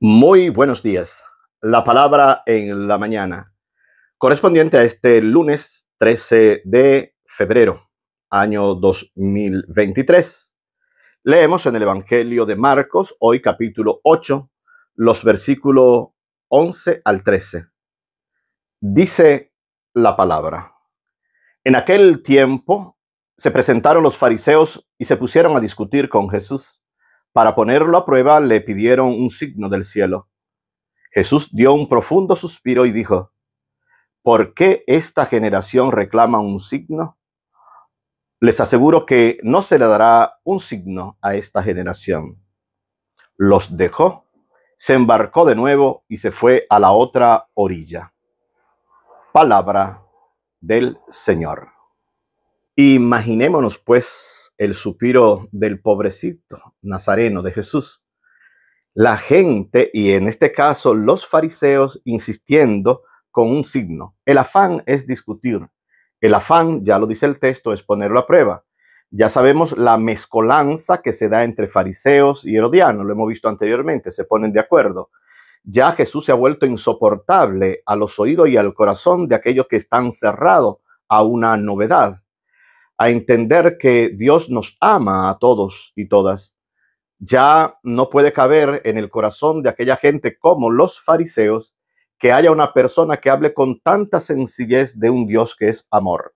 Muy buenos días. La palabra en la mañana, correspondiente a este lunes 13 de febrero, año 2023. Leemos en el Evangelio de Marcos, hoy capítulo 8, los versículos 11 al 13. Dice la palabra. En aquel tiempo se presentaron los fariseos y se pusieron a discutir con Jesús. Para ponerlo a prueba le pidieron un signo del cielo. Jesús dio un profundo suspiro y dijo, ¿por qué esta generación reclama un signo? Les aseguro que no se le dará un signo a esta generación. Los dejó, se embarcó de nuevo y se fue a la otra orilla. Palabra del Señor. Imaginémonos pues el suspiro del pobrecito nazareno de Jesús. La gente, y en este caso los fariseos, insistiendo con un signo. El afán es discutir. El afán, ya lo dice el texto, es ponerlo a prueba. Ya sabemos la mezcolanza que se da entre fariseos y herodianos, lo hemos visto anteriormente, se ponen de acuerdo. Ya Jesús se ha vuelto insoportable a los oídos y al corazón de aquellos que están cerrados a una novedad a entender que Dios nos ama a todos y todas. Ya no puede caber en el corazón de aquella gente como los fariseos que haya una persona que hable con tanta sencillez de un Dios que es amor.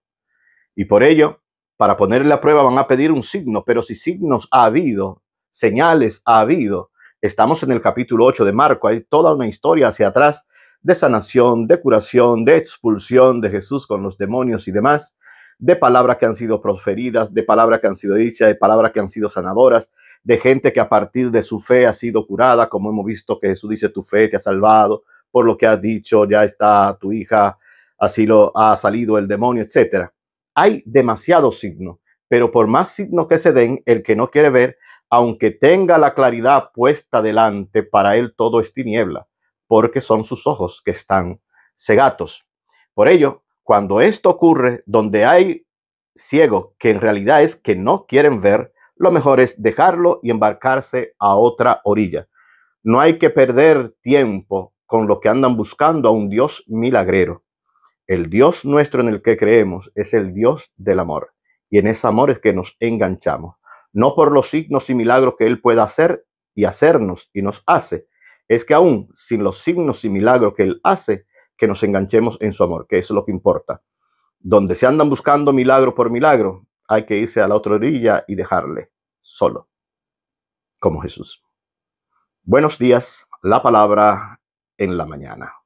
Y por ello, para ponerle a prueba van a pedir un signo, pero si signos ha habido, señales ha habido, estamos en el capítulo 8 de Marco, hay toda una historia hacia atrás de sanación, de curación, de expulsión de Jesús con los demonios y demás de palabras que han sido proferidas, de palabras que han sido dichas, de palabras que han sido sanadoras, de gente que a partir de su fe ha sido curada, como hemos visto que Jesús dice, tu fe te ha salvado, por lo que has dicho, ya está tu hija, así lo ha salido el demonio, etcétera. Hay demasiado signo, pero por más signos que se den, el que no quiere ver, aunque tenga la claridad puesta delante, para él todo es tiniebla, porque son sus ojos que están cegatos. Por ello, cuando esto ocurre, donde hay ciego, que en realidad es que no quieren ver, lo mejor es dejarlo y embarcarse a otra orilla. No hay que perder tiempo con lo que andan buscando a un Dios milagrero. El Dios nuestro en el que creemos es el Dios del amor. Y en ese amor es que nos enganchamos. No por los signos y milagros que Él pueda hacer y hacernos y nos hace. Es que aún sin los signos y milagros que Él hace, que nos enganchemos en su amor, que es lo que importa. Donde se andan buscando milagro por milagro, hay que irse a la otra orilla y dejarle solo, como Jesús. Buenos días, la palabra en la mañana.